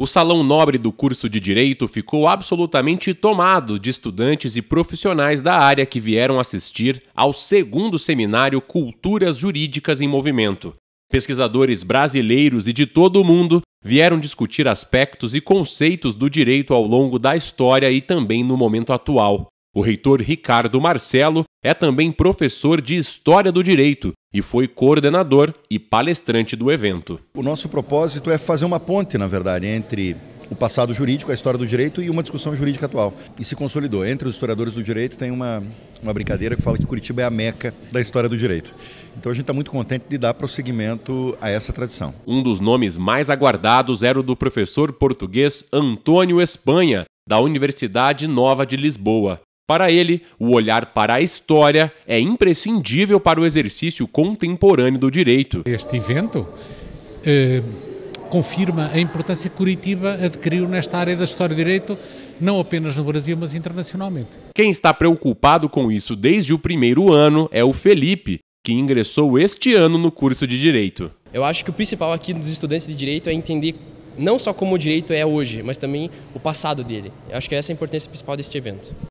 O salão nobre do curso de direito ficou absolutamente tomado de estudantes e profissionais da área que vieram assistir ao segundo seminário Culturas Jurídicas em Movimento. Pesquisadores brasileiros e de todo o mundo vieram discutir aspectos e conceitos do direito ao longo da história e também no momento atual. O reitor Ricardo Marcelo é também professor de História do Direito e foi coordenador e palestrante do evento. O nosso propósito é fazer uma ponte, na verdade, entre o passado jurídico, a história do direito e uma discussão jurídica atual. E se consolidou. Entre os historiadores do direito tem uma, uma brincadeira que fala que Curitiba é a meca da história do direito. Então a gente está muito contente de dar prosseguimento a essa tradição. Um dos nomes mais aguardados era o do professor português Antônio Espanha, da Universidade Nova de Lisboa. Para ele, o olhar para a história é imprescindível para o exercício contemporâneo do direito. Este evento eh, confirma a importância que Curitiba adquiriu nesta área da história do direito, não apenas no Brasil, mas internacionalmente. Quem está preocupado com isso desde o primeiro ano é o Felipe, que ingressou este ano no curso de direito. Eu acho que o principal aqui dos estudantes de direito é entender não só como o direito é hoje, mas também o passado dele. Eu acho que essa é a importância principal deste evento.